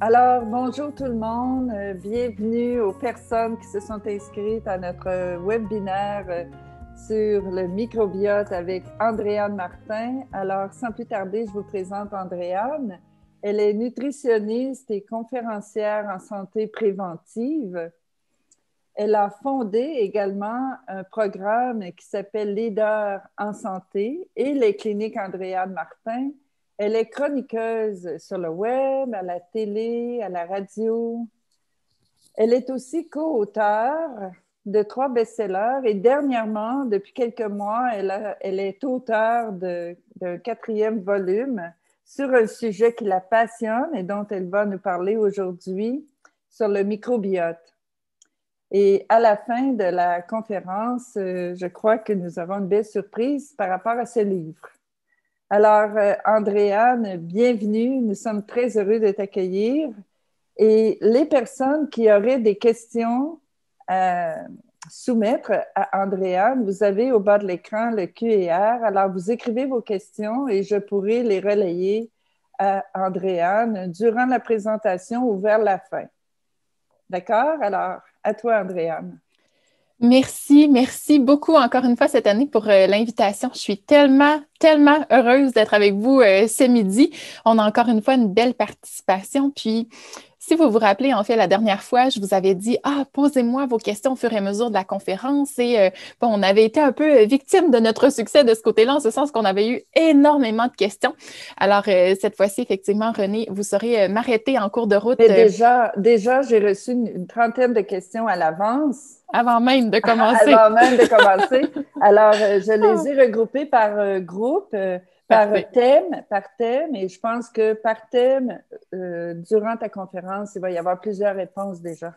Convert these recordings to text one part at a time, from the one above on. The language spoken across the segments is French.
Alors, bonjour tout le monde. Euh, bienvenue aux personnes qui se sont inscrites à notre euh, webinaire euh, sur le microbiote avec Andréane Martin. Alors, sans plus tarder, je vous présente Andréane. Elle est nutritionniste et conférencière en santé préventive. Elle a fondé également un programme qui s'appelle Leader en santé et les cliniques Andréane Martin, elle est chroniqueuse sur le web, à la télé, à la radio. Elle est aussi co-auteure de trois best-sellers et dernièrement, depuis quelques mois, elle, elle est auteure d'un quatrième volume sur un sujet qui la passionne et dont elle va nous parler aujourd'hui sur le microbiote. Et à la fin de la conférence, euh, je crois que nous avons une belle surprise par rapport à ce livre. Alors, euh, Andréane, bienvenue. Nous sommes très heureux de t'accueillir. Et les personnes qui auraient des questions à euh, soumettre à Andréane, vous avez au bas de l'écran le QR. Alors, vous écrivez vos questions et je pourrai les relayer à Andréane durant la présentation ou vers la fin. D'accord? Alors, à toi, Andréane. Merci, merci beaucoup encore une fois cette année pour euh, l'invitation. Je suis tellement, tellement heureuse d'être avec vous euh, ce midi. On a encore une fois une belle participation. Puis, si vous vous rappelez, en fait, la dernière fois, je vous avais dit Ah, posez-moi vos questions au fur et à mesure de la conférence. Et euh, bon, on avait été un peu victime de notre succès de ce côté-là, en ce sens qu'on avait eu énormément de questions. Alors, cette fois-ci, effectivement, René, vous saurez m'arrêter en cours de route. déjà, déjà j'ai reçu une trentaine de questions à l'avance. Avant même de commencer. Avant même de commencer. Alors, euh, je les ah. ai regroupés par euh, groupe, euh, par thème, par thème, et je pense que par thème, durant ta conférence, il va y avoir plusieurs réponses déjà.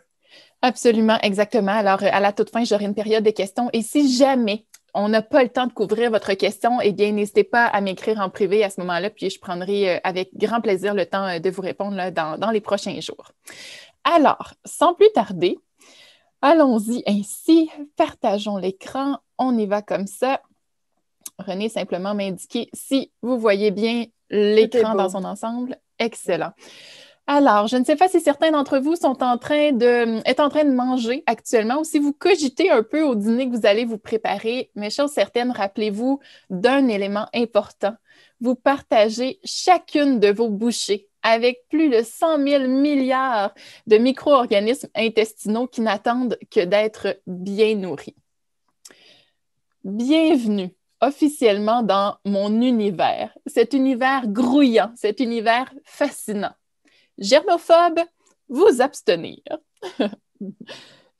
Absolument, exactement. Alors, à la toute fin, j'aurai une période de questions. Et si jamais on n'a pas le temps de couvrir votre question, eh bien, n'hésitez pas à m'écrire en privé à ce moment-là, puis je prendrai avec grand plaisir le temps de vous répondre dans les prochains jours. Alors, sans plus tarder, Allons-y ainsi, partageons l'écran, on y va comme ça. René, simplement m'indiquer si vous voyez bien l'écran dans son ensemble. Excellent. Alors, je ne sais pas si certains d'entre vous sont en train de, en train de manger actuellement ou si vous cogitez un peu au dîner que vous allez vous préparer, mais chose certaine, rappelez-vous d'un élément important. Vous partagez chacune de vos bouchées avec plus de 100 000 milliards de micro-organismes intestinaux qui n'attendent que d'être bien nourris. Bienvenue officiellement dans mon univers, cet univers grouillant, cet univers fascinant. Germophobe, vous abstenir.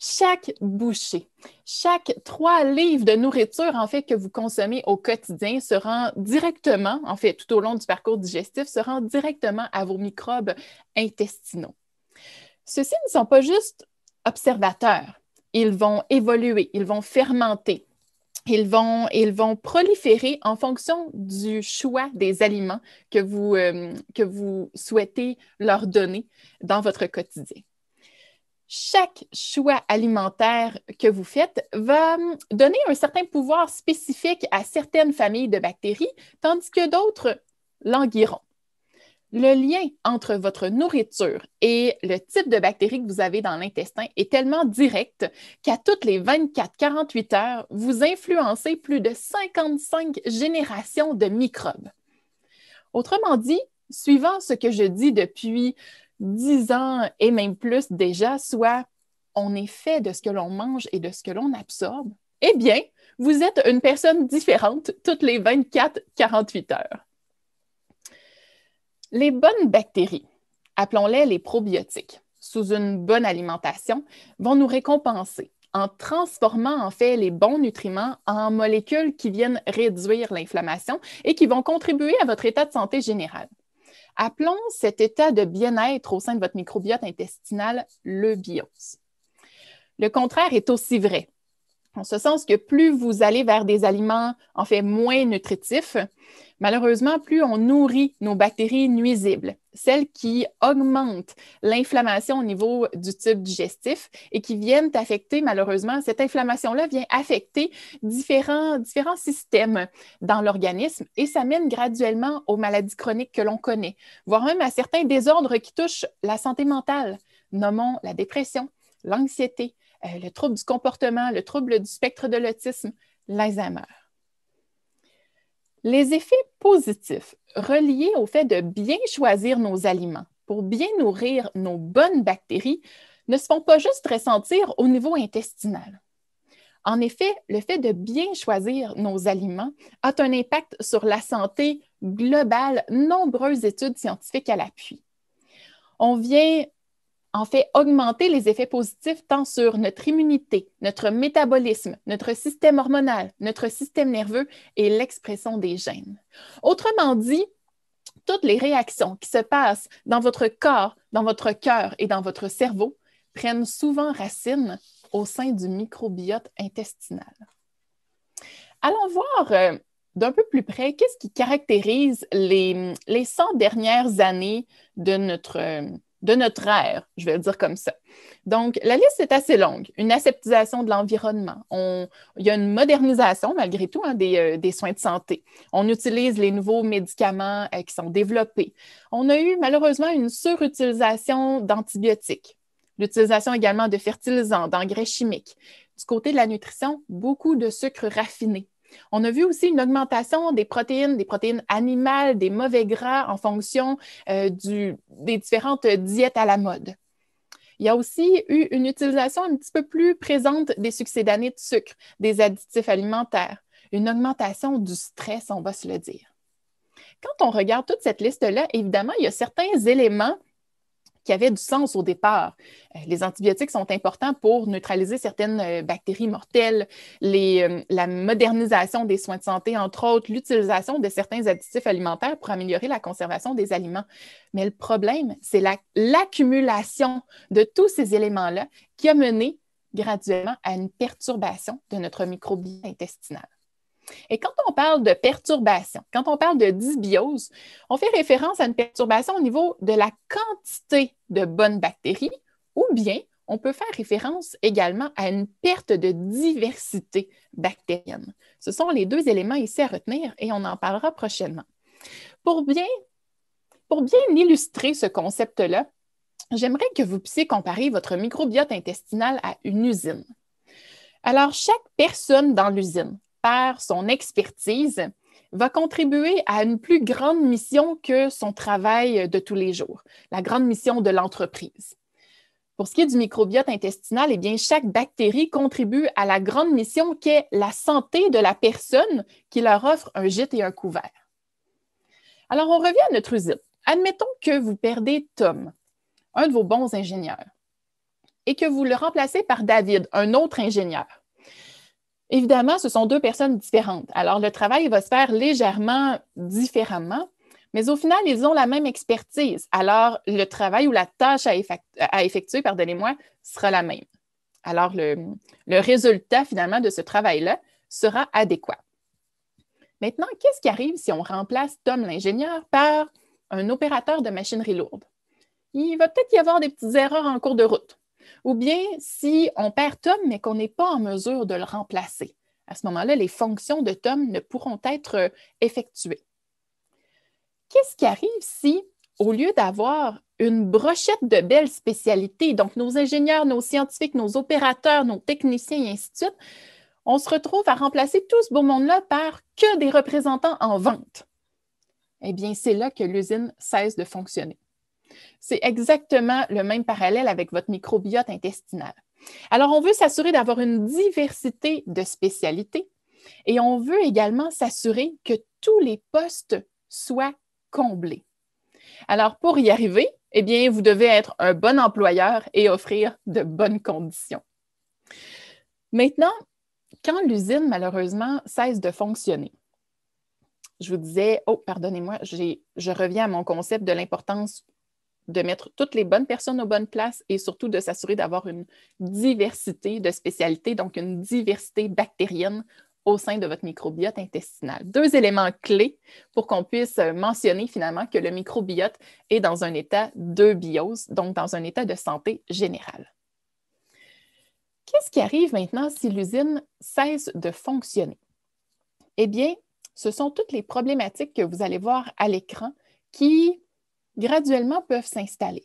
chaque bouchée, chaque trois livres de nourriture en fait que vous consommez au quotidien se rend directement, en fait tout au long du parcours digestif, se rend directement à vos microbes intestinaux. Ceux-ci ne sont pas juste observateurs, ils vont évoluer, ils vont fermenter. Ils vont, ils vont proliférer en fonction du choix des aliments que vous, euh, que vous souhaitez leur donner dans votre quotidien chaque choix alimentaire que vous faites va hum, donner un certain pouvoir spécifique à certaines familles de bactéries, tandis que d'autres languiront. Le lien entre votre nourriture et le type de bactéries que vous avez dans l'intestin est tellement direct qu'à toutes les 24-48 heures, vous influencez plus de 55 générations de microbes. Autrement dit, suivant ce que je dis depuis 10 ans et même plus déjà, soit on est fait de ce que l'on mange et de ce que l'on absorbe, eh bien, vous êtes une personne différente toutes les 24-48 heures. Les bonnes bactéries, appelons-les les probiotiques, sous une bonne alimentation, vont nous récompenser en transformant en fait les bons nutriments en molécules qui viennent réduire l'inflammation et qui vont contribuer à votre état de santé général. Appelons cet état de bien-être au sein de votre microbiote intestinal le biose. Le contraire est aussi vrai. En ce sens que plus vous allez vers des aliments, en fait, moins nutritifs, malheureusement, plus on nourrit nos bactéries nuisibles, celles qui augmentent l'inflammation au niveau du tube digestif et qui viennent affecter, malheureusement, cette inflammation-là vient affecter différents, différents systèmes dans l'organisme et ça mène graduellement aux maladies chroniques que l'on connaît, voire même à certains désordres qui touchent la santé mentale, nommons la dépression, l'anxiété, euh, le trouble du comportement, le trouble du spectre de l'autisme, l'Alzheimer. Les effets positifs reliés au fait de bien choisir nos aliments pour bien nourrir nos bonnes bactéries ne se font pas juste ressentir au niveau intestinal. En effet, le fait de bien choisir nos aliments a un impact sur la santé globale, nombreuses études scientifiques à l'appui. On vient en fait augmenter les effets positifs tant sur notre immunité, notre métabolisme, notre système hormonal, notre système nerveux et l'expression des gènes. Autrement dit, toutes les réactions qui se passent dans votre corps, dans votre cœur et dans votre cerveau prennent souvent racine au sein du microbiote intestinal. Allons voir euh, d'un peu plus près qu'est-ce qui caractérise les, 100 dernières années de notre... Euh, de notre ère, je vais le dire comme ça. Donc, la liste est assez longue. Une aseptisation de l'environnement. il y a une modernisation, malgré tout, hein, euh, des, soins de santé. On utilise les nouveaux médicaments euh, qui sont développés. On a eu malheureusement une surutilisation d'antibiotiques. L'utilisation également de fertilisants, d'engrais chimiques. Du côté de la nutrition, beaucoup de sucre raffiné. On a vu aussi une augmentation des protéines, des protéines animales, des mauvais gras en fonction euh, des différentes diètes à la mode. Il y a aussi eu une utilisation un petit peu plus présente des succédanés de sucre, des additifs alimentaires, une augmentation du stress, on va se le dire. Quand on regarde toute cette liste-là, évidemment, il y a certains éléments qui avait du sens au départ. Euh, les antibiotiques sont importants pour neutraliser certaines euh, bactéries mortelles, euh, la modernisation des soins de santé, entre autres, l'utilisation de certains additifs alimentaires pour améliorer la conservation des aliments. Mais le problème, c'est l'accumulation de tous ces éléments-là qui a mené graduellement à une perturbation de notre microbiote intestinal. Et quand on parle de perturbation, quand on parle de dysbiose, on fait référence à une perturbation au niveau de la quantité de bonnes bactéries ou bien on peut faire référence également à une perte de diversité bactérienne. Ce sont les deux éléments ici à retenir et on en parlera prochainement. Pour bien, pour bien illustrer ce concept-là, j'aimerais que vous puissiez comparer votre microbiote intestinal à une usine. Alors, chaque personne dans l'usine par son expertise, va contribuer à une plus grande mission que son travail de tous les jours, la grande mission de l'entreprise. Pour ce qui est du microbiote intestinal, eh bien, chaque bactérie contribue à la grande mission qu'est la santé de la personne qui leur offre un gîte et un couvert. Alors, on revient à notre usine. Admettons que vous perdez Tom, un de vos bons ingénieurs, et que vous le remplacez par David, un autre ingénieur. Évidemment, ce sont deux personnes différentes. Alors, le travail va se faire légèrement différemment, mais au final, ils ont la même expertise. Alors, le travail ou la tâche à, effectuer, pardonnez-moi, sera la même. Alors, le résultat finalement de ce travail-là sera adéquat. Maintenant, qu'est-ce qui arrive si on remplace Tom l'ingénieur par un opérateur de machinerie lourde? Il va peut-être y avoir des petites erreurs en cours de route. Ou bien si on perd Tom, mais qu'on n'est pas en mesure de le remplacer. À ce moment-là, les fonctions de Tom ne pourront être euh, effectuées. Qu'est-ce qui arrive si, au lieu d'avoir une brochette de belles spécialités, donc nos ingénieurs, nos scientifiques, nos opérateurs, nos techniciens et ainsi de suite, on se retrouve à remplacer tout ce beau monde-là par que des représentants en vente? Eh bien, c'est là que l'usine cesse de fonctionner. C'est exactement le même parallèle avec votre microbiote intestinal. Alors, on veut s'assurer d'avoir une diversité de spécialités et on veut également s'assurer que tous les postes soient comblés. Alors, pour y arriver, eh bien, vous devez être un bon employeur et offrir de bonnes conditions. Maintenant, quand l'usine, malheureusement, cesse de fonctionner, je vous disais, oh, pardonnez-moi, je reviens à mon concept de l'importance de mettre toutes les bonnes personnes aux bonnes places et surtout de s'assurer d'avoir une diversité de spécialités, donc une diversité bactérienne au sein de votre microbiote intestinal. Deux éléments clés pour qu'on puisse euh, mentionner finalement que le microbiote est dans un état de biose, donc dans un état de santé générale. Qu'est-ce qui arrive maintenant si l'usine cesse de fonctionner? Eh bien, ce sont toutes les problématiques que vous allez voir à l'écran qui graduellement peuvent s'installer.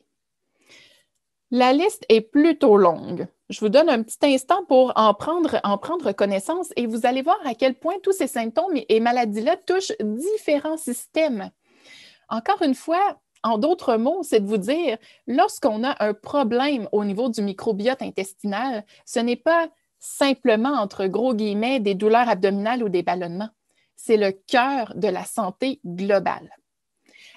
La liste est plutôt longue. Je vous donne un petit instant pour en prendre, en prendre connaissance et vous allez voir à quel point tous ces symptômes et maladies-là touchent différents systèmes. Encore une fois, en d'autres mots, c'est de vous dire, lorsqu'on a un problème au niveau du microbiote intestinal, ce n'est pas simplement, entre gros guillemets, des douleurs abdominales ou des ballonnements. C'est le cœur de la santé globale.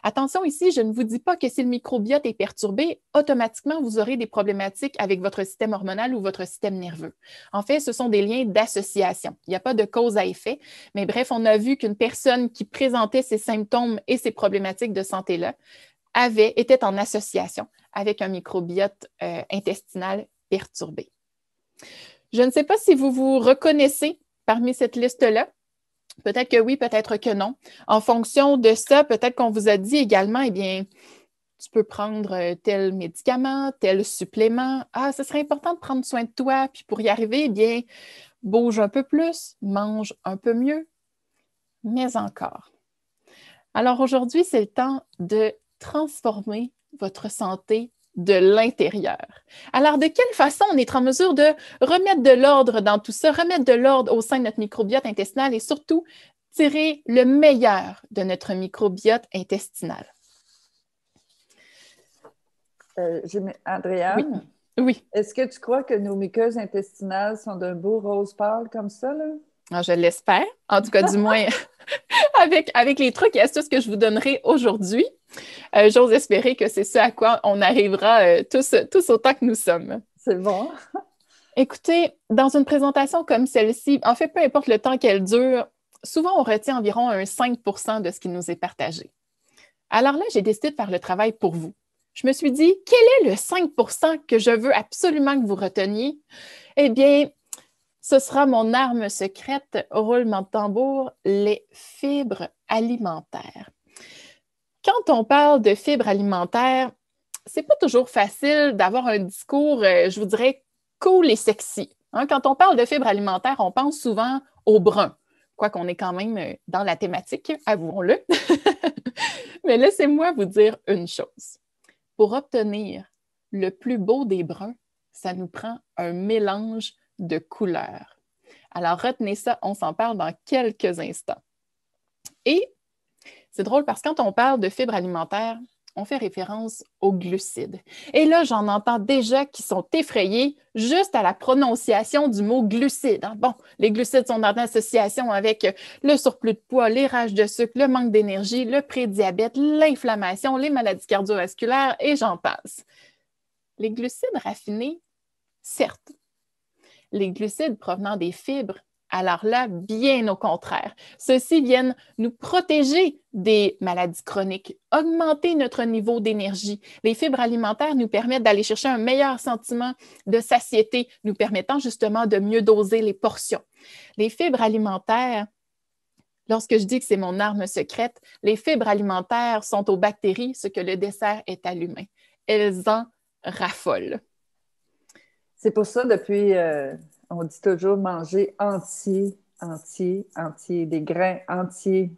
Attention ici, je ne vous dis pas que si le microbiote est perturbé, automatiquement, vous aurez des problématiques avec votre système hormonal ou votre système nerveux. En fait, ce sont des liens d'association. Il n'y a pas de cause à effet. Mais bref, on a vu qu'une personne qui présentait ces symptômes et ces problématiques de santé-là avait, était en association avec un microbiote euh, intestinal perturbé. Je ne sais pas si vous vous reconnaissez parmi cette liste-là. Peut-être que oui, peut-être que non. En fonction de ça, peut-être qu'on vous a dit également, eh bien, tu peux prendre euh, tel médicament, tel supplément. Ah, ce serait important de prendre soin de toi. Puis pour y arriver, eh bien, bouge un peu plus, mange un peu mieux, mais encore. Alors aujourd'hui, c'est le temps de transformer votre santé de l'intérieur. Alors, de quelle façon on est en mesure de remettre de l'ordre dans tout ça, remettre de l'ordre au sein de notre microbiote intestinal et surtout tirer le meilleur de notre microbiote intestinal? Euh, Oui. Est-ce que tu crois que nos muqueuses intestinales sont d'un beau rose pâle comme ça, là? Ah, je l'espère. En tout cas, du moins, avec, avec les trucs et astuces que je vous donnerai aujourd'hui, euh, j'ose espérer que c'est ce à quoi on arrivera euh, tous, tous autant que nous sommes. C'est bon. Écoutez, dans une présentation comme celle-ci, en fait, peu importe le temps qu'elle dure, souvent on retient environ un 5 de ce qui nous est partagé. Alors là, j'ai décidé de faire le travail pour vous. Je me suis dit, quel est le 5 que je veux absolument que vous reteniez? Eh bien, ce sera mon arme secrète, roulement de tambour, les fibres alimentaires. Quand on parle de fibres alimentaires, c'est pas toujours facile d'avoir un discours, euh, je vous dirais, cool et sexy. Hein. quand on parle de fibres alimentaires, on pense souvent aux brun, quoiqu'on est quand même euh, dans la thématique, avouons-le. Mais laissez-moi vous dire une chose. Pour obtenir le plus beau des bruns, ça nous prend un mélange de couleur. Alors, retenez ça, on s'en parle dans quelques instants. Et c'est drôle parce que quand on parle de fibres alimentaires, on fait référence aux glucides. Et là, j'en entends déjà qui sont effrayés juste à la prononciation du mot glucide. Hein. Bon, les glucides sont en association avec le surplus de poids, les rages de sucre, le manque d'énergie, le prédiabète, l'inflammation, les maladies cardiovasculaires et j'en passe. Les glucides raffinés, certes, les glucides provenant des fibres. Alors là, bien au contraire, ceux-ci viennent nous protéger des maladies chroniques, augmenter notre niveau d'énergie. Les fibres alimentaires nous permettent d'aller chercher un meilleur sentiment de satiété, nous permettant justement de mieux doser les portions. Les fibres alimentaires, lorsque je dis que c'est mon arme secrète, les fibres alimentaires sont aux bactéries ce que le dessert est à l'humain. Elles en raffolent. C'est pour ça, depuis, euh, on dit toujours manger entier, entier, entier, des grains entiers.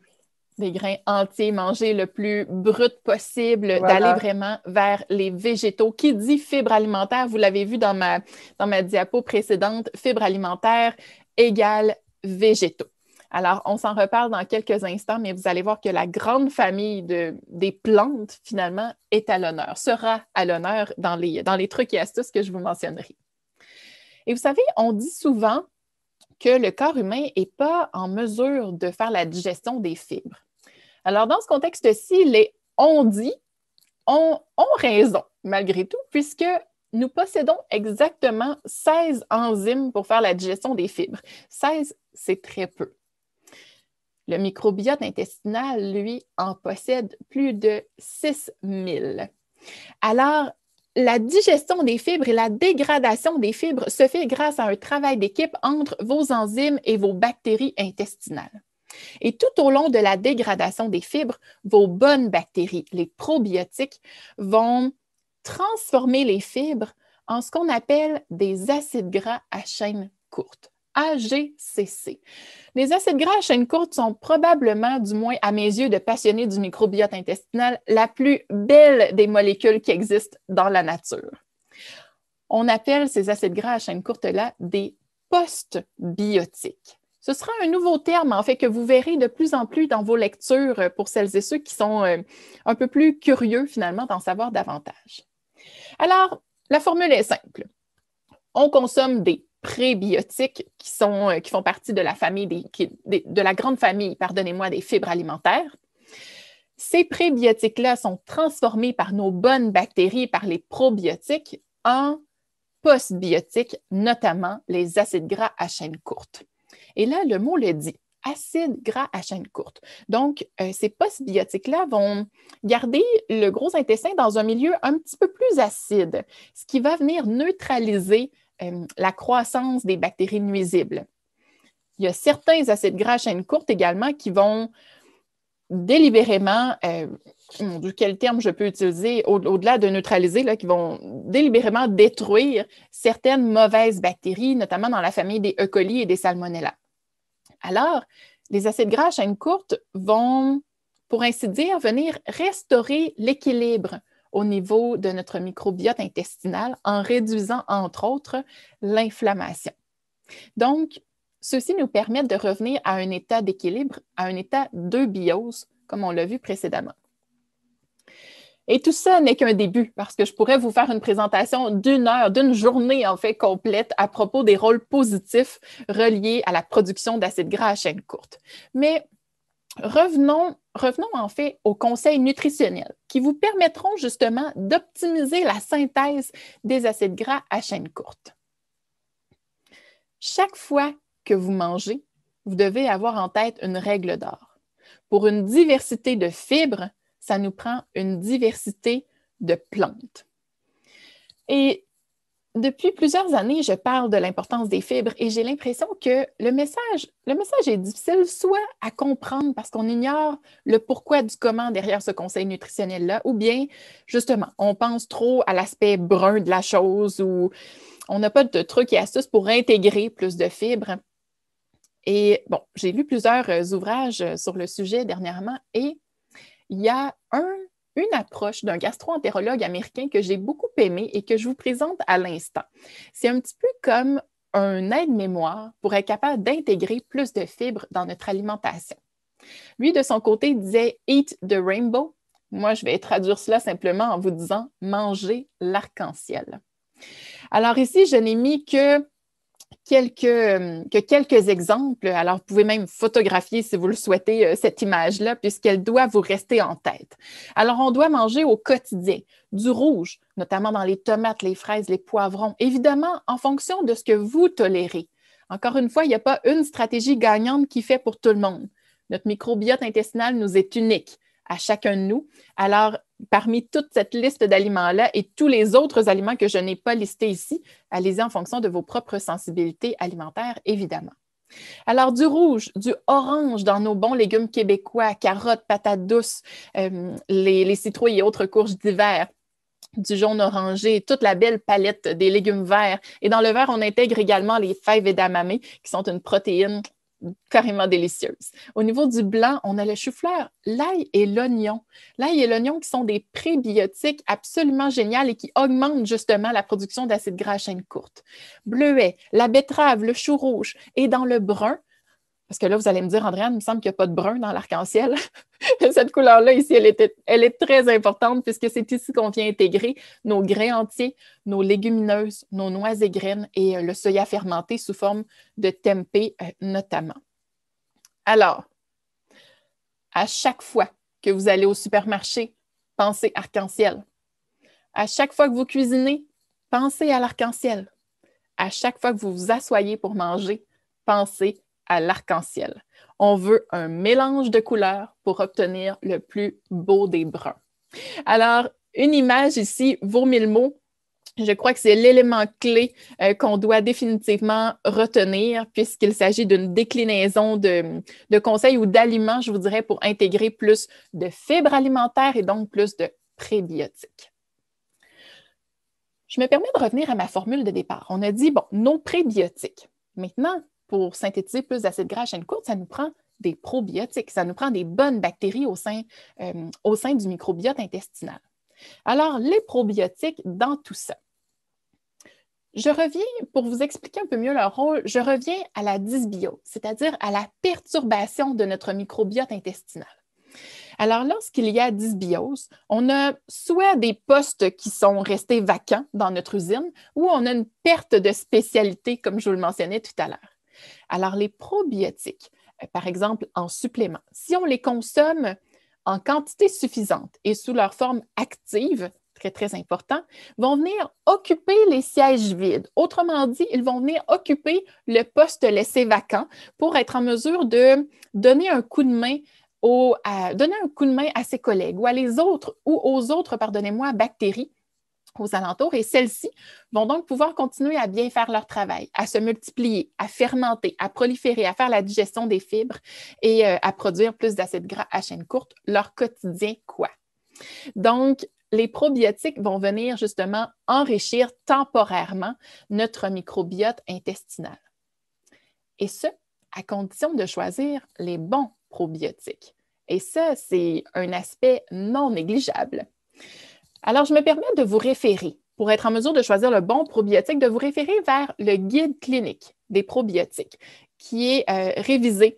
Des grains entiers, manger le plus brut possible, d'aller vraiment vers les végétaux. Qui dit fibre alimentaire, vous l'avez vu dans ma, dans ma diapo précédente, fibre alimentaire égale végétaux. Alors, on s'en reparle dans quelques instants, mais vous allez voir que la grande famille de, des plantes, finalement, est à l'honneur, sera à l'honneur dans les, dans les trucs et astuces que je vous mentionnerai. Et vous savez, on dit souvent que le corps humain n'est pas en mesure de faire la digestion des fibres. Alors, dans ce contexte-ci, les on dit ont, raison, malgré tout, puisque nous possédons exactement 16 enzymes pour faire la digestion des fibres. 16, c'est très peu. Le microbiote intestinal, lui, en possède plus de 6000. Alors, la digestion des fibres et la dégradation des fibres se fait grâce à un travail d'équipe entre vos enzymes et vos bactéries intestinales. Et tout au long de la dégradation des fibres, vos bonnes bactéries, les probiotiques, vont transformer les fibres en ce qu'on appelle des acides gras à chaîne courte. AGCC. Les acides gras à chaîne courte sont probablement, du moins à mes yeux de passionnés du microbiote intestinal, la plus belle des molécules qui existent dans la nature. On appelle ces acides gras à chaîne courte-là des postbiotiques. Ce sera un nouveau terme, en fait, que vous verrez de plus en plus dans vos lectures pour celles et ceux qui sont euh, un peu plus curieux, finalement, d'en savoir davantage. Alors, la formule est simple. On consomme des prébiotiques qui, sont, euh, qui font partie de la famille de la grande famille, pardonnez-moi, des fibres alimentaires. Ces prébiotiques-là sont transformés par nos bonnes bactéries, par les probiotiques, en postbiotiques, notamment les acides gras à chaîne courte. Et là, le mot le dit, acides gras à chaîne courte. Donc, euh, ces postbiotiques-là vont garder le gros intestin dans un milieu un petit peu plus acide, ce qui va venir neutraliser euh, la croissance des bactéries nuisibles. Il y a certains acides gras à chaîne courte également qui vont délibérément, euh, oh quel terme je peux utiliser, au-delà de neutraliser, qui vont délibérément détruire certaines mauvaises bactéries, notamment dans la famille des E. coli et des Salmonella. Alors, les acides gras à chaîne courte vont, pour ainsi dire, venir restaurer l'équilibre au niveau de notre microbiote intestinal en réduisant, entre autres, l'inflammation. Donc, ceci nous permet de revenir à un état d'équilibre, à un état de biose, comme on l'a vu précédemment. Et tout ça n'est qu'un début, parce que je pourrais vous faire une présentation d'une heure, d'une journée en fait complète à propos des rôles positifs reliés à la production d'acides gras à chaîne courte. Mais revenons revenons en fait aux conseils nutritionnels qui vous permettront justement d'optimiser la synthèse des acides gras à chaîne courte. Chaque fois que vous mangez, vous devez avoir en tête une règle d'or. Pour une diversité de fibres, ça nous prend une diversité de plantes. Et depuis plusieurs années, je parle de l'importance des fibres et j'ai l'impression que le message, le message est difficile soit à comprendre parce qu'on ignore le pourquoi du comment derrière ce conseil nutritionnel-là, ou bien justement, on pense trop à l'aspect brun de la chose ou on n'a pas de trucs et astuces pour intégrer plus de fibres. Et bon, j'ai lu plusieurs euh, ouvrages euh, sur le sujet dernièrement et il y a un une approche d'un gastro-entérologue américain que j'ai beaucoup aimé et que je vous présente à l'instant. C'est un petit peu comme un aide-mémoire pour être capable d'intégrer plus de fibres dans notre alimentation. Lui, de son côté, disait Eat the rainbow. Moi, je vais traduire cela simplement en vous disant manger l'arc-en-ciel. Alors ici, je n'ai mis que quelques, euh, quelques exemples. Alors, vous pouvez même photographier, si vous le souhaitez, euh, cette image-là, puisqu'elle doit vous rester en tête. Alors, on doit manger au quotidien du rouge, notamment dans les tomates, les fraises, les poivrons, évidemment en fonction de ce que vous tolérez. Encore une fois, il n'y a pas une stratégie gagnante qui fait pour tout le monde. Notre microbiote intestinal nous est unique à chacun de nous. Alors, parmi toute cette liste d'aliments-là et tous les autres aliments que je n'ai pas listés ici, allez-y en fonction de vos propres sensibilités alimentaires, évidemment. Alors, du rouge, du orange dans nos bons légumes québécois, carottes, patates douces, euh, les, citrouilles et autres courges d'hiver, du jaune orangé, toute la belle palette des légumes verts. Et dans le vert, on intègre également les fèves et d'amamé, qui sont une protéine carrément délicieuse. Au niveau du blanc, on a le chou-fleur, l'ail et l'oignon. L'ail et l'oignon qui sont des prébiotiques absolument géniales et qui augmentent justement la production d'acides gras à chaîne courte. Bleuet, la betterave, le chou rouge et dans le brun, parce que là, vous allez me dire, Andréane, il me semble qu'il n'y a pas de brun dans l'arc-en-ciel. Cette couleur-là, ici, elle, est très importante puisque c'est ici qu'on vient intégrer nos grains entiers, nos légumineuses, nos noix et graines et euh, le soya fermenté sous forme de tempeh euh, notamment. Alors, à chaque fois que vous allez au supermarché, pensez arc-en-ciel. À chaque fois que vous cuisinez, pensez à l'arc-en-ciel. À chaque fois que vous vous asseyez pour manger, pensez à l'arc-en-ciel. On veut un mélange de couleurs pour obtenir le plus beau des bruns. Alors, une image ici vaut mille mots. Je crois que c'est l'élément clé euh, qu'on doit définitivement retenir puisqu'il s'agit d'une déclinaison de, de conseils ou d'aliments, je vous dirais, pour intégrer plus de fibres alimentaires et donc plus de prébiotiques. Je me permets de revenir à ma formule de départ. On a dit, bon, nos prébiotiques. Maintenant, pour synthétiser plus d'acide gras à chaîne courte, ça nous prend des probiotiques, ça nous prend des bonnes bactéries au sein, euh, au sein du microbiote intestinal. Alors, les probiotiques dans tout ça. Je reviens, pour vous expliquer un peu mieux leur rôle, je reviens à la dysbiose, c'est-à-dire à la perturbation de notre microbiote intestinal. Alors, lorsqu'il y a dysbiose, on a soit des postes qui sont restés vacants dans notre usine ou on a une perte de spécialité, comme je vous le mentionnais tout à l'heure. Alors, les probiotiques, euh, par exemple, en supplément, si on les consomme en quantité suffisante et sous leur forme active, très, très important, vont venir occuper les sièges vides. Autrement dit, ils vont venir occuper le poste laissé vacant pour être en mesure de donner un coup de main à, donner un coup de main à ses collègues ou à les autres ou aux autres, pardonnez-moi, bactéries aux alentours et celles-ci vont donc pouvoir continuer à bien faire leur travail, à se multiplier, à fermenter, à proliférer, à faire la digestion des fibres et euh, à produire plus d'acides gras à chaîne courte, leur quotidien quoi. Donc, les probiotiques vont venir justement enrichir temporairement notre microbiote intestinal. Et ce, à condition de choisir les bons probiotiques. Et ça, c'est un aspect non négligeable. Alors, je me permets de vous référer, pour être en mesure de choisir le bon probiotique, de vous référer vers le guide clinique des probiotiques qui est euh, révisé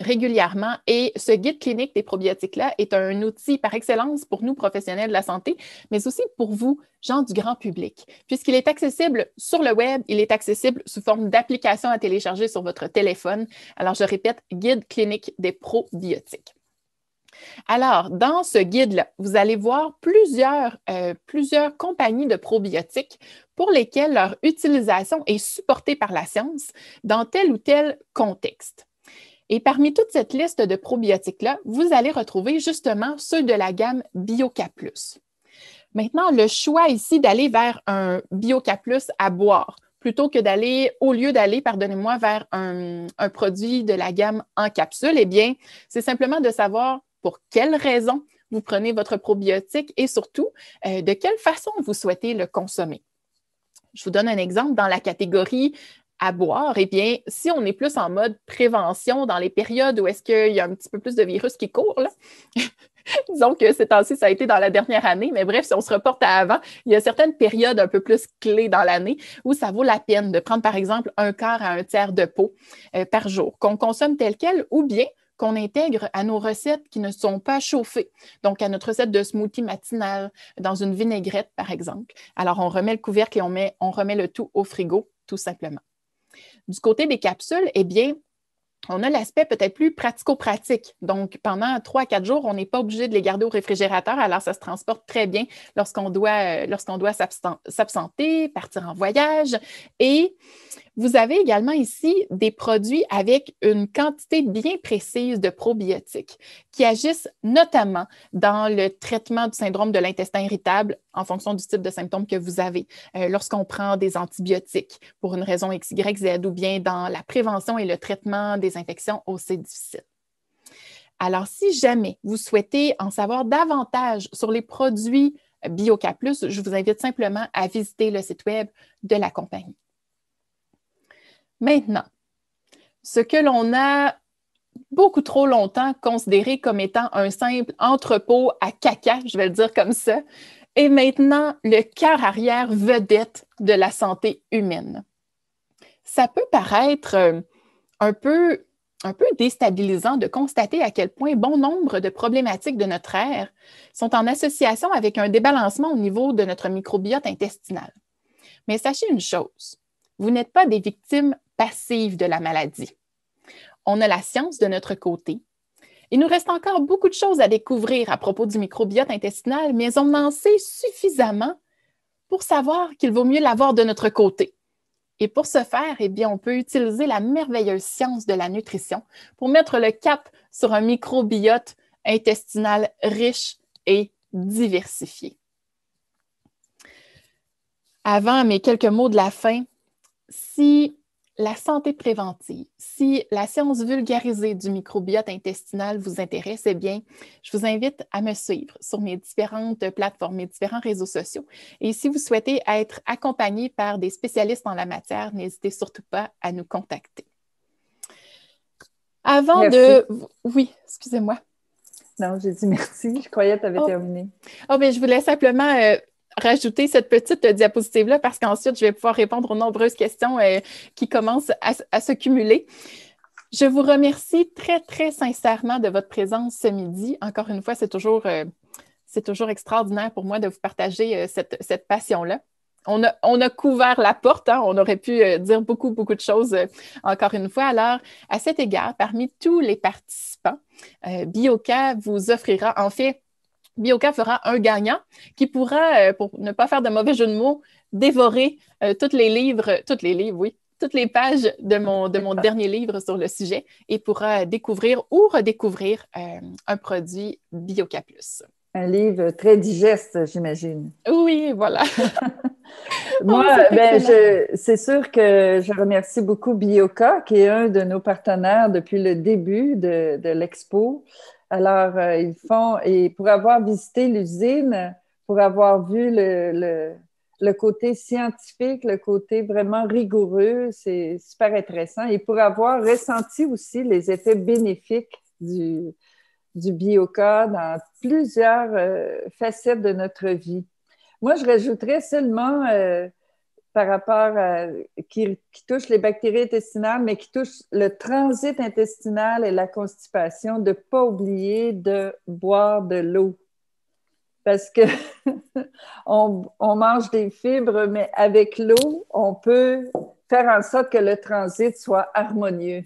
régulièrement. Et ce guide clinique des probiotiques-là est un outil par excellence pour nous, professionnels de la santé, mais aussi pour vous, gens du grand public, puisqu'il est accessible sur le web, il est accessible sous forme d'application à télécharger sur votre téléphone. Alors, je répète, guide clinique des probiotiques. Alors, dans ce guide-là, vous allez voir plusieurs, euh, plusieurs compagnies de probiotiques pour lesquelles leur utilisation est supportée par la science dans tel ou tel contexte. Et parmi toute cette liste de probiotiques-là, vous allez retrouver justement ceux de la gamme BioCA. Maintenant, le choix ici d'aller vers un BioCA à boire plutôt que d'aller, au lieu d'aller, pardonnez-moi, vers un, un, produit de la gamme en capsule, eh bien, c'est simplement de savoir pour quelles raisons vous prenez votre probiotique et surtout euh, de quelle façon vous souhaitez le consommer. Je vous donne un exemple dans la catégorie à boire, eh bien, si on est plus en mode prévention dans les périodes où est-ce qu'il y a un petit peu plus de virus qui court, disons que ces temps-ci, ça a été dans la dernière année, mais bref, si on se reporte à avant, il y a certaines périodes un peu plus clés dans l'année où ça vaut la peine de prendre, par exemple, un quart à un tiers de peau par jour qu'on consomme tel quel ou bien qu'on intègre à nos recettes qui ne sont pas chauffées, donc à notre recette de smoothie matinale dans une vinaigrette, par exemple. Alors, on remet le couvercle et on, met, on remet le tout au frigo, tout simplement. Du côté des capsules, eh bien, on a l'aspect peut-être plus pratico-pratique. Donc, pendant trois quatre jours, on n'est pas obligé de les garder au réfrigérateur. Alors, ça se transporte très bien lorsqu'on doit, euh, lorsqu'on doit s'absenter, partir en voyage. Et vous avez également ici des produits avec une quantité bien précise de probiotiques qui agissent notamment dans le traitement du syndrome de l'intestin irritable en fonction du type de symptômes que vous avez. Euh, lorsqu'on prend des antibiotiques pour une raison X, Y, Z ou bien dans la prévention et le traitement des infections aussi oh, difficiles. Alors, si jamais vous souhaitez en savoir davantage sur les produits BioCaplus, je vous invite simplement à visiter le site web de la compagnie. Maintenant, ce que l'on a beaucoup trop longtemps considéré comme étant un simple entrepôt à caca, je vais le dire comme ça, est maintenant le cœur arrière vedette de la santé humaine. Ça peut paraître euh, un peu, un peu déstabilisant de constater à quel point bon nombre de problématiques de notre ère sont en association avec un débalancement au niveau de notre microbiote intestinal. Mais sachez une chose, vous n'êtes pas des victimes passive de la maladie. On a la science de notre côté. Il nous reste encore beaucoup de choses à découvrir à propos du microbiote intestinal, mais on en sait suffisamment pour savoir qu'il vaut mieux l'avoir de notre côté. Et pour ce faire, eh bien, on peut utiliser la merveilleuse science de la nutrition pour mettre le cap sur un microbiote intestinal riche et diversifié. Avant mes quelques mots de la fin, si la santé préventive. Si la science vulgarisée du microbiote intestinal vous intéresse, eh bien, je vous invite à me suivre sur mes différentes plateformes, mes différents réseaux sociaux. Et si vous souhaitez être accompagné par des spécialistes en la matière, n'hésitez surtout pas à nous contacter. Avant de... Oui, excusez-moi. Non, j'ai dit merci. Je croyais que tu avais oh. terminé. Oh, mais ben, je voulais simplement euh, rajouter cette petite diapositive-là parce qu'ensuite, je vais pouvoir répondre aux nombreuses questions euh, qui commencent à, se cumuler. Je vous remercie très, très sincèrement de votre présence ce midi. Encore une fois, c'est toujours, euh, c'est toujours extraordinaire pour moi de vous partager euh, cette, passion-là. On a, on a, couvert la porte, hein. on aurait pu dire beaucoup, beaucoup de choses encore une fois. Alors, à cet égard, parmi tous les participants, Bioca vous offrira, en fait, Bioca fera un gagnant qui pourra, euh, pour ne pas faire de mauvais jeu de mots, dévorer euh, toutes les livres, toutes les livres, oui, toutes les pages de mon, de mon dernier livre sur le sujet et pourra découvrir ou redécouvrir euh, un produit Bioca Plus. Un livre très digeste, j'imagine. Oui, voilà. Moi, oh, ben, c'est sûr que je remercie beaucoup Bioca, qui est un de nos partenaires depuis le début de, de l'expo. Alors, euh, ils font, et pour avoir visité l'usine, pour avoir vu le, côté scientifique, le côté vraiment rigoureux, c'est super intéressant. Et pour avoir ressenti aussi les effets bénéfiques du, du dans plusieurs euh, facettes de notre vie. Moi, je rajouterais seulement euh, par rapport à, qui, qui touche les bactéries intestinales, mais qui touche le transit intestinal et la constipation, de ne pas oublier de boire de l'eau. Parce que on, mange des fibres, mais avec l'eau, on peut faire en sorte que le transit soit harmonieux.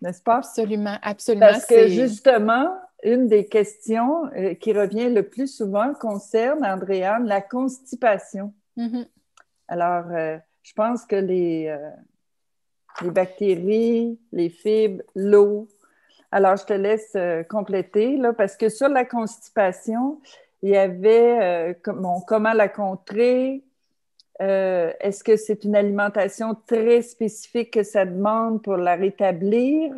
N'est-ce pas? Absolument, absolument. Parce que justement, une des questions euh, qui revient le plus souvent concerne, Andréane, la constipation. Mm-hmm. Alors, euh, je pense que euh, les, bactéries, les fibres, l'eau. Alors, je te laisse euh, compléter, parce que sur la constipation, il y avait comment la contrer. Est-ce que c'est une alimentation très spécifique que ça demande pour la rétablir?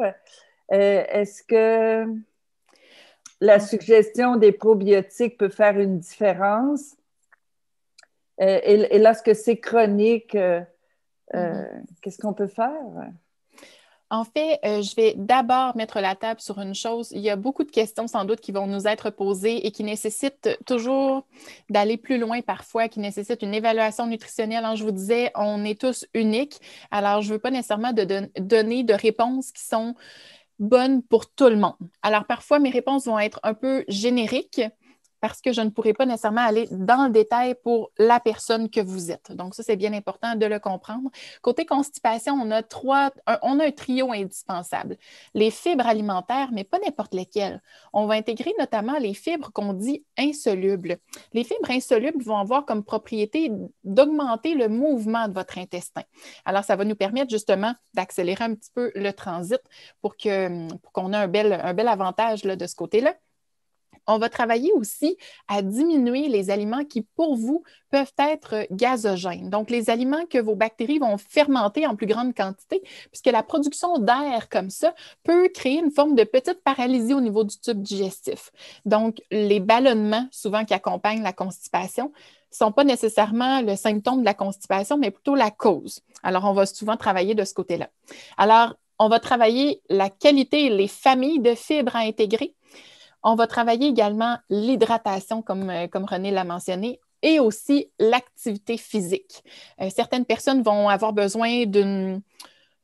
Est-ce que la suggestion des probiotiques peut faire une différence? Euh, et, lorsque c'est chronique, euh, euh, mm-hmm. qu'est-ce qu'on peut faire? En fait, je vais d'abord mettre la table sur une chose. Il y a beaucoup de questions sans doute qui vont nous être posées et qui nécessitent toujours d'aller plus loin parfois, qui nécessitent une évaluation nutritionnelle. je vous disais, on est tous uniques. Alors, je ne veux pas nécessairement donner de réponses qui sont bonnes pour tout le monde. Alors, parfois, mes réponses vont être un peu génériques parce que je ne pourrais pas nécessairement aller dans le détail pour la personne que vous êtes. Donc, ça, c'est bien important de le comprendre. Côté constipation, on a trois, un, on a un trio indispensable. Les fibres alimentaires, mais pas n'importe lesquelles. On va intégrer notamment les fibres qu'on dit insolubles. Les fibres insolubles vont avoir comme propriété d'augmenter le mouvement de votre intestin. Alors, ça va nous permettre justement d'accélérer un petit peu le transit pour qu'on ait un bel, un bel avantage de ce côté-là. On va travailler aussi à diminuer les aliments qui, pour vous, peuvent être gazogènes. Donc, les aliments que vos bactéries vont fermenter en plus grande quantité, puisque la production d'air comme ça peut créer une forme de petite paralysie au niveau du tube digestif. Donc, les ballonnements, souvent qui accompagnent la constipation, ne sont pas nécessairement le symptôme de la constipation, mais plutôt la cause. Alors, on va souvent travailler de ce côté-là. Alors, on va travailler la qualité les familles de fibres à intégrer. On va travailler également l'hydratation, comme, euh, comme René l'a mentionné, et aussi l'activité physique. Euh, certaines personnes vont avoir besoin d'une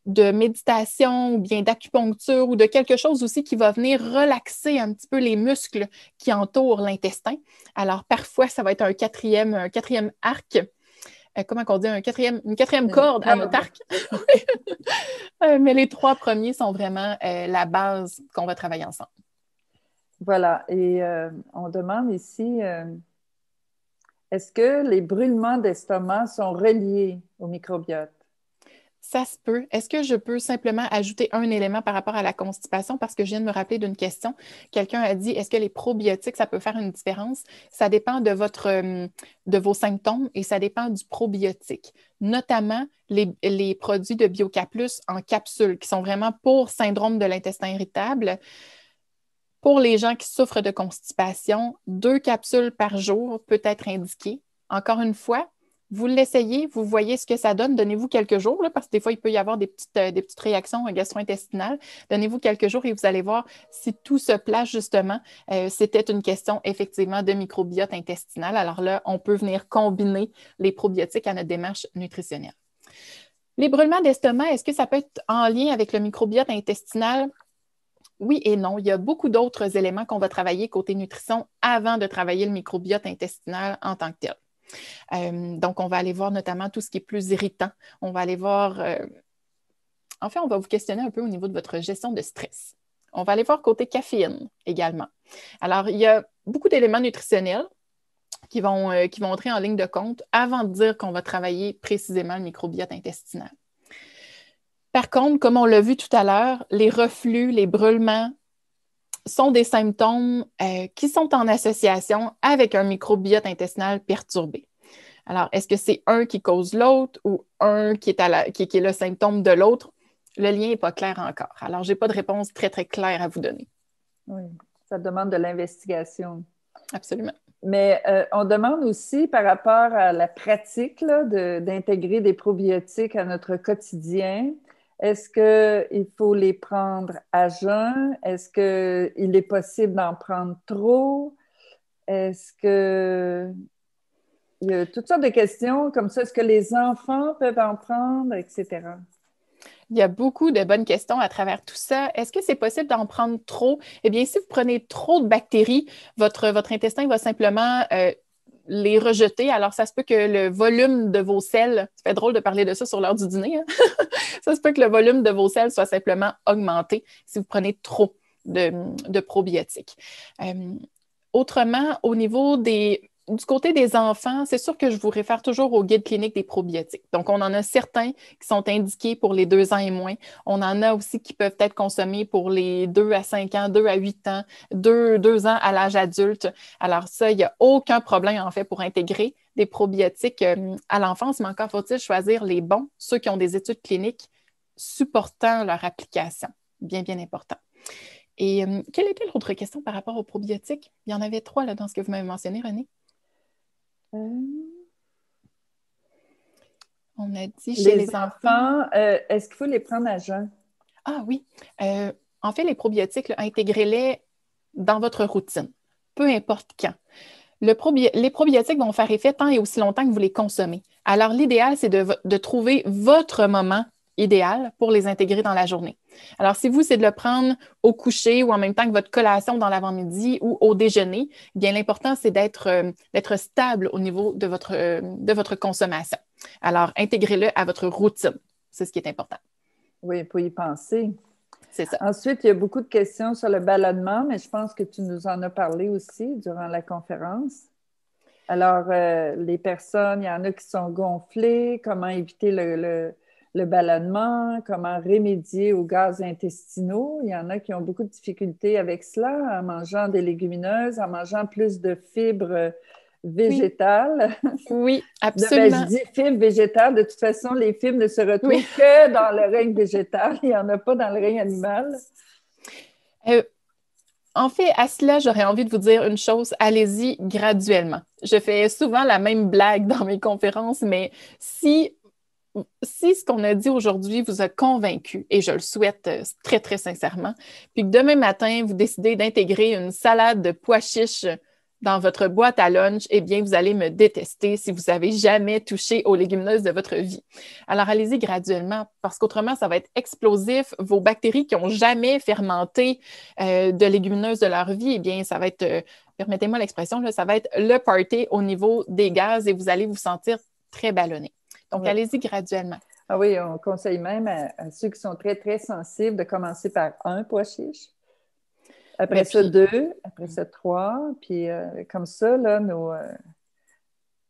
de méditation ou bien d'acupuncture ou de quelque chose aussi qui va venir relaxer un petit peu les muscles qui entourent l'intestin. Alors parfois, ça va être un quatrième, arc. Euh, comment on dit, un quatrième, une quatrième corde à notre arc. Mais les trois premiers sont vraiment la base qu'on va travailler ensemble. Voilà. Et euh, on demande ici euh, est-ce que les brûlements d'estomac sont reliés au microbiote? Ça se peut. Est-ce que je peux simplement ajouter un élément par rapport à la constipation? Parce que je viens de me rappeler d'une question. Quelqu'un a dit est-ce que les probiotiques, ça peut faire une différence? Ça dépend de, votre, euh, de vos symptômes et ça dépend du probiotique, notamment les, les produits de BioCaplus en capsule qui sont vraiment pour syndrome de l'intestin irritable. Pour les gens qui souffrent de constipation, deux capsules par jour peut être indiqué. Encore une fois, vous l'essayez, vous voyez ce que ça donne. Donnez-vous quelques jours, parce que des fois, il peut y avoir des petites, euh, des petites réactions gastro-intestinales. Donnez-vous quelques jours et vous allez voir si tout se place justement. Euh, c'était une question effectivement de microbiote intestinal. Alors là, on peut venir combiner les probiotiques à notre démarche nutritionnelle. Les brûlements d'estomac, est-ce que ça peut être en lien avec le microbiote intestinal? oui et non. Il y a beaucoup d'autres éléments qu'on va travailler côté nutrition avant de travailler le microbiote intestinal en tant que tel. Euh, donc, on va aller voir notamment tout ce qui est plus irritant. On va aller voir, euh, enfin, on va vous questionner un peu au niveau de votre gestion de stress. On va aller voir côté caféine également. Alors, il y a beaucoup d'éléments nutritionnels qui vont, euh, qui vont entrer en ligne de compte avant de dire qu'on va travailler précisément le microbiote intestinal. Par contre, comme on l'a vu tout à l'heure, les reflux, les brûlements sont des symptômes euh, qui sont en association avec un microbiote intestinal perturbé. Alors, est-ce que c'est un qui cause l'autre ou un qui est, qui, est le symptôme de l'autre? Le lien n'est pas clair encore. Alors, je n'ai pas de réponse très, très claire à vous donner. Oui, ça demande de l'investigation. Absolument. Mais euh, on demande aussi par rapport à la pratique d'intégrer des probiotiques à notre quotidien. Est-ce qu'il faut les prendre à jeun? Est-ce qu'il est possible d'en prendre trop? Est-ce que. Il y a toutes sortes de questions comme ça. Est-ce que les enfants peuvent en prendre, etc.? Il y a beaucoup de bonnes questions à travers tout ça. Est-ce que c'est possible d'en prendre trop? Eh bien, si vous prenez trop de bactéries, votre, votre intestin va simplement euh, les rejeter. Alors, ça se peut que le volume de vos selles, c'est fait drôle de parler de ça sur l'heure du dîner, hein. ça se peut que le volume de vos selles soit simplement augmenté si vous prenez trop de, probiotiques. Euh, autrement, au niveau des du côté des enfants, c'est sûr que je vous réfère toujours au guide clinique des probiotiques. Donc, on en a certains qui sont indiqués pour les deux ans et moins. On en a aussi qui peuvent être consommés pour les deux à cinq ans, deux à huit ans, deux, ans à l'âge adulte. Alors, ça, il n'y a aucun problème, en fait, pour intégrer des probiotiques euh, à l'enfance, mais encore faut-il choisir les bons, ceux qui ont des études cliniques supportant leur application. Bien, bien important. Et euh, quelle était l'autre question par rapport aux probiotiques? Il y en avait trois là, dans ce que vous m'avez mentionné, René. Euh, on a dit chez les, enfants, euh, est-ce qu'il faut les prendre à jeun? Ah oui. Euh, en fait, les probiotiques, intégrez-les dans votre routine, peu importe quand. les probiotiques vont faire effet tant et aussi longtemps que vous les consommez. Alors, l'idéal, c'est de, trouver votre moment idéal pour les intégrer dans la journée. Alors, si vous, c'est de le prendre au coucher ou en même temps que votre collation dans l'avant-midi ou au déjeuner, eh bien l'important, c'est euh, d'être, stable au niveau de votre, euh, de votre consommation. Alors, intégrez-le à votre routine. C'est ce qui est important. Oui, il faut y penser. C'est ça. Ensuite, il y a beaucoup de questions sur le ballonnement, mais je pense que tu nous en as parlé aussi durant la conférence. Alors, euh, les personnes, il y en a qui sont gonflées, comment éviter le le ballonnement, comment remédier aux gaz intestinaux. Il y en a qui ont beaucoup de difficultés avec cela en mangeant des légumineuses, en mangeant plus de fibres végétales. Oui, absolument. Ben, je fibres végétales, de toute façon, les fibres ne se retrouvent que dans le règne végétal, il n'y en a pas dans le règne animal. Euh, en fait, à cela, j'aurais envie de vous dire une chose, allez-y graduellement. Je fais souvent la même blague dans mes conférences, mais si si ce qu'on a dit aujourd'hui vous a convaincu, et je le souhaite euh, très, très sincèrement, puis que demain matin, vous décidez d'intégrer une salade de pois chiches dans votre boîte à lunch, eh bien, vous allez me détester si vous n'avez jamais touché aux légumineuses de votre vie. Alors, allez-y graduellement, parce qu'autrement, ça va être explosif. Vos bactéries qui n'ont jamais fermenté euh, de légumineuses de leur vie, eh bien, ça va être, euh, permettez-moi l'expression, ça va être le party au niveau des gaz et vous allez vous sentir très ballonné. Donc, allez-y graduellement. Ah oui, on conseille même à, ceux qui sont très, très sensibles de commencer par un pois chiche. Après ben ça, deux, après ça, trois. Puis euh, comme ça, là, nos, euh,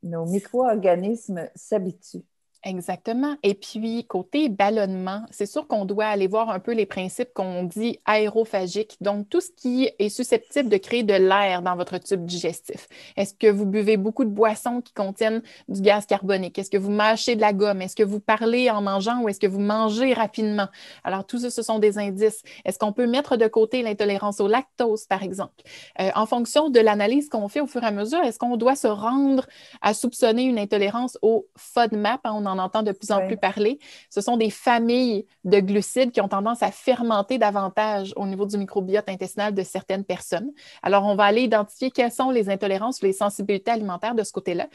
nos micro-organismes s'habituent. Exactement. Et puis, côté ballonnement, c'est sûr qu'on doit aller voir un peu les principes qu'on dit aérophagiques, donc tout ce qui est susceptible de créer de l'air dans votre tube digestif. Est-ce que vous buvez beaucoup de boissons qui contiennent du gaz carbonique? Est-ce que vous mâchez de la gomme? Est-ce que vous parlez en mangeant ou est-ce que vous mangez rapidement? Alors, tout ça, ce sont des indices. Est-ce qu'on peut mettre de côté l'intolérance au lactose, par exemple? Euh, en fonction de l'analyse qu'on fait au fur et à mesure, est-ce qu'on doit se rendre à soupçonner une intolérance au FODMAP? Hein, en entend de plus en plus parler. Ce sont des familles de glucides qui ont tendance à fermenter davantage au niveau du microbiote intestinal de certaines personnes. Alors, on va aller identifier quelles sont les intolérances ou les sensibilités alimentaires de ce côté-là.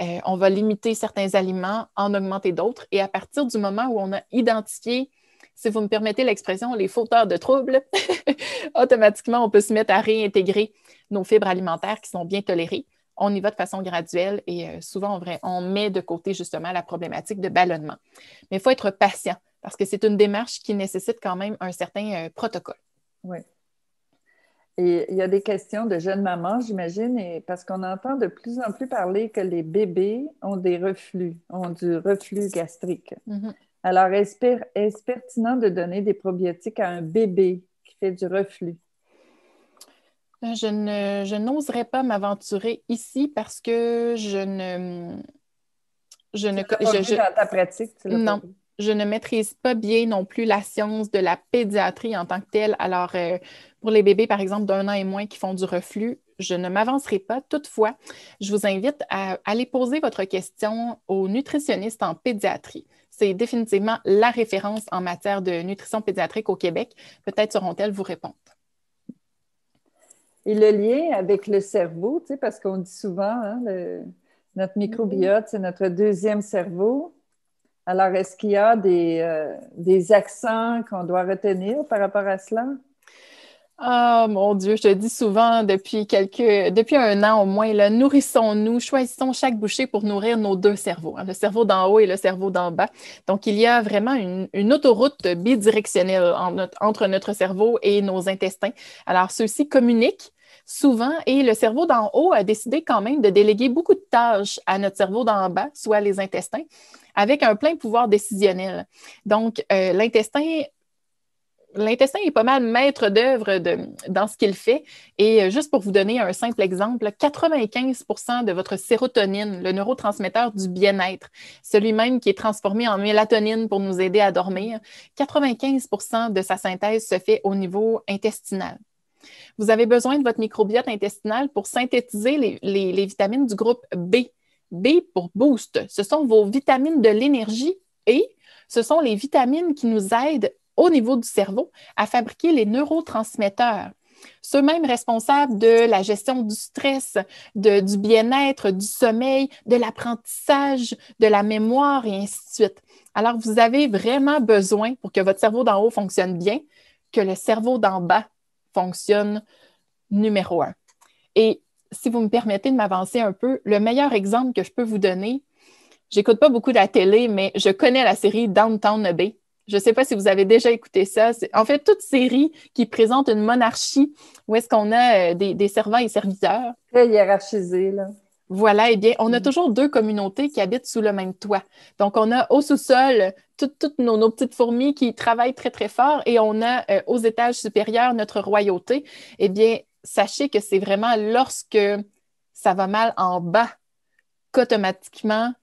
Euh, on va limiter certains aliments, en augmenter d'autres. Et à partir du moment où on a identifié si vous me permettez l'expression, les fauteurs de troubles, automatiquement, on peut se mettre à réintégrer nos fibres alimentaires qui sont bien tolérées on y va de façon graduelle et euh, souvent, on, met de côté justement la problématique de ballonnement. Mais il faut être patient parce que c'est une démarche qui nécessite quand même un certain euh, protocole. Oui. Et il y a des questions de jeunes mamans, j'imagine, et parce qu'on entend de plus en plus parler que les bébés ont des reflux, ont du reflux gastrique. Mm-hmm. Alors, est-ce pertinent de donner des probiotiques à un bébé qui fait du reflux? Je, ne, n'oserais pas m'aventurer ici parce que je ne. Je ne. non. je ne maîtrise pas bien non plus la science de la pédiatrie en tant que telle. Alors, euh, pour les bébés, par exemple, d'un an et moins qui font du reflux, je ne m'avancerai pas. Toutefois, je vous invite à aller poser votre question aux nutritionnistes en pédiatrie. C'est définitivement la référence en matière de nutrition pédiatrique au Québec. Peut-être sauront-elles vous répondre. Et le lien avec le cerveau, tu parce qu'on dit souvent, hein, notre mm-hmm. microbiote, c'est notre deuxième cerveau. Alors, est-ce qu'il y a des, euh, accents qu'on doit retenir par rapport à cela? Ah, oh, mon Dieu, je te dis souvent depuis quelques, depuis un an au moins, nourrissons-nous, choisissons chaque bouchée pour nourrir nos deux cerveaux, hein, le cerveau d'en haut et le cerveau d'en bas. Donc, il y a vraiment une, autoroute bidirectionnelle entre notre cerveau et nos intestins. Alors, ceux-ci communiquent souvent. Et le cerveau d'en haut a décidé quand même de déléguer beaucoup de tâches à notre cerveau d'en bas, soit les intestins, avec un plein pouvoir décisionnel. Donc, euh, l'intestin l'intestin est pas mal maître d'œuvre dans ce qu'il fait. Et euh, juste pour vous donner un simple exemple, 95 de votre sérotonine, le neurotransmetteur du bien-être, celui-même qui est transformé en mélatonine pour nous aider à dormir, 95 de sa synthèse se fait au niveau intestinal. Vous avez besoin de votre microbiote intestinal pour synthétiser les, vitamines du groupe B. B pour boost. Ce sont vos vitamines de l'énergie et ce sont les vitamines qui nous aident au niveau du cerveau à fabriquer les neurotransmetteurs. Ceux-mêmes responsables de la gestion du stress, du bien-être, du sommeil, de l'apprentissage, de la mémoire et ainsi de suite. Alors, vous avez vraiment besoin, pour que votre cerveau d'en haut fonctionne bien, que le cerveau d'en bas fonctionne numéro un. Et si vous me permettez de m'avancer un peu, le meilleur exemple que je peux vous donner, j'écoute pas beaucoup de la télé, mais je connais la série Downtown Abbey. Je ne sais pas si vous avez déjà écouté ça. en fait, toute série qui présente une monarchie où est-ce qu'on a euh, des, servants et serviteurs. Très hiérarchisé, là. Voilà, eh bien, on a mm. toujours deux communautés qui habitent sous le même toit. Donc, on a au sous-sol euh, toutes, nos, petites fourmis qui travaillent très, très fort et on a euh, aux étages supérieurs notre royauté. Eh bien, sachez que c'est vraiment lorsque ça va mal en bas qu'automatiquement,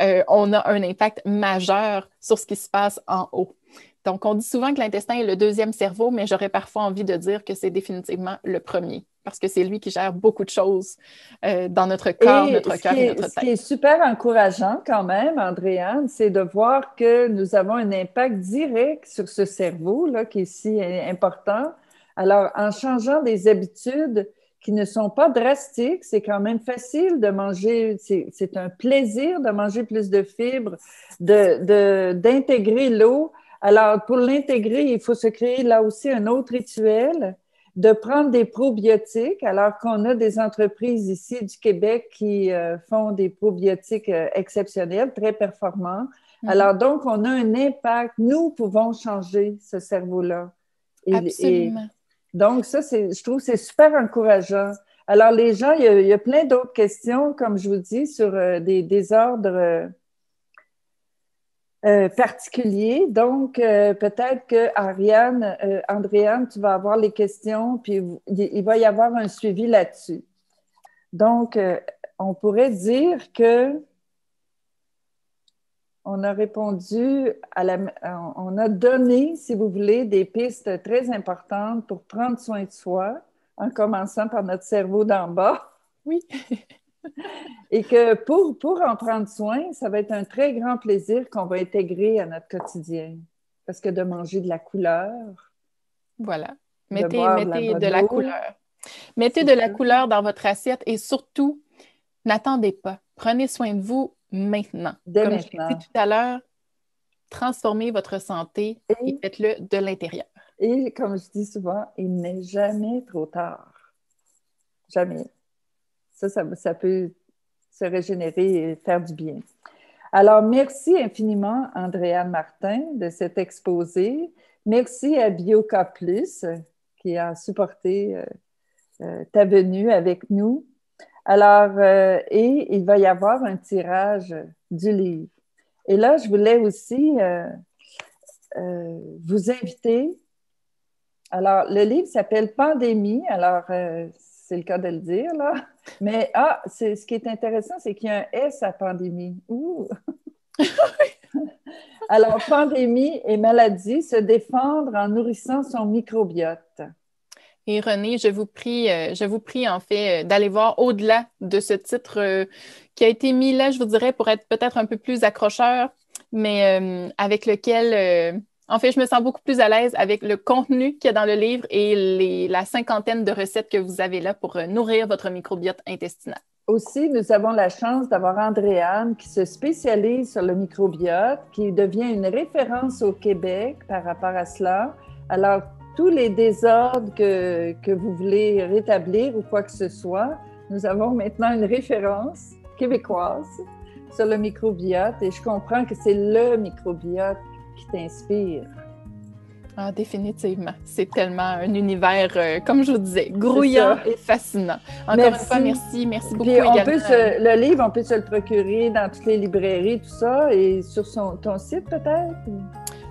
euh, on a un impact majeur sur ce qui se passe en haut. Donc, on dit souvent que l'intestin est le deuxième cerveau, mais j'aurais parfois envie de dire que c'est définitivement le premier parce que c'est lui qui gère beaucoup de choses euh, dans notre corps, notre cœur et notre tête. Ce qui est super encourageant quand même, Andréane, c'est de voir que nous avons un impact direct sur ce cerveau là, qui est si important. Alors, en changeant des habitudes qui ne sont pas drastiques, c'est quand même facile de manger, c'est un plaisir de manger plus de fibres, d'intégrer de, l'eau. Alors, pour l'intégrer, il faut se créer là aussi un autre rituel de prendre des probiotiques, alors qu'on a des entreprises ici du Québec qui euh, font des probiotiques euh, exceptionnels, très performants. Mhm. Alors donc, on a un impact. Nous pouvons changer ce cerveau-là. Absolument. donc, ça, je trouve c'est super encourageant. Alors, les gens, il y a, plein d'autres questions, comme je vous dis, sur euh, des, désordres... Euh, particulier. Donc, euh, peut-être que Ariane, euh, Andréane, tu vas avoir les questions, puis il va y avoir un suivi là-dessus. Donc, on pourrait dire que on a répondu à la, on a donné, si vous voulez, des pistes très importantes pour prendre soin de soi, en commençant par notre cerveau d'en bas. Oui. et que pour, pour en prendre soin, ça va être un très grand plaisir qu'on va intégrer à notre quotidien. Parce que de manger de la couleur. Voilà. Mettez, de, mettez la de la couleur. Mettez de la couleur dans votre assiette et surtout, n'attendez pas. Prenez soin de vous maintenant. Comme je l'ai tout à l'heure, transformez votre santé et, et faites-le de l'intérieur. Et comme je dis souvent, il n'est jamais trop tard. Jamais. Ça, ça, peut se régénérer et faire du bien. Alors, merci infiniment, Andréane Martin, de cet exposé. Merci à Bioca Plus qui a supporté euh, euh, ta venue avec nous. Alors, euh, et il va y avoir un tirage du livre. Et là, je voulais aussi vous inviter. Alors, le livre s'appelle Pandémie. Alors, c'est le cas de le dire, là. Mais ah, c'est ce qui est intéressant, c'est qu'il y a un S à pandémie. Alors, pandémie et maladie, se défendre en nourrissant son microbiote. Et René, je vous prie, euh, je vous prie en fait euh, d'aller voir au-delà de ce titre euh, qui a été mis là, je vous dirais, pour être peut-être un peu plus accrocheur, mais avec lequel en fait, je me sens beaucoup plus à l'aise avec le contenu qu'il y a dans le livre et la cinquantaine de recettes que vous avez là pour euh, nourrir votre microbiote intestinal. Aussi, nous avons la chance d'avoir Andréane qui se spécialise sur le microbiote, qui devient une référence au Québec par rapport à cela. Alors, tous les désordres que, que vous voulez rétablir ou quoi que ce soit, nous avons maintenant une référence québécoise sur le microbiote et je comprends que c'est le microbiote qui t'inspire? Ah, définitivement. C'est tellement un univers, euh, comme je vous disais, grouillant et fascinant. Encore une fois, merci. Merci beaucoup Puis le livre, on peut se le procurer dans toutes les librairies, tout ça, et sur son, ton site peut-être?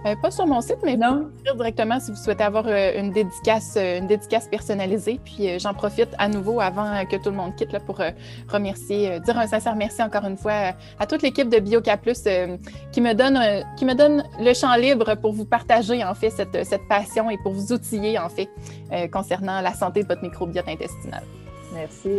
Euh, pas sur mon site, mais non. Vous directement si vous souhaitez avoir euh, une dédicace, euh, une dédicace personnalisée. Puis j'en profite à nouveau avant que tout le monde quitte là, pour remercier, dire un sincère merci encore une fois à toute l'équipe de BioCap Plus qui me donne qui me donne le champ libre pour vous partager en fait cette, cette passion et pour vous outiller en fait concernant la santé de votre microbiote intestinal. Merci.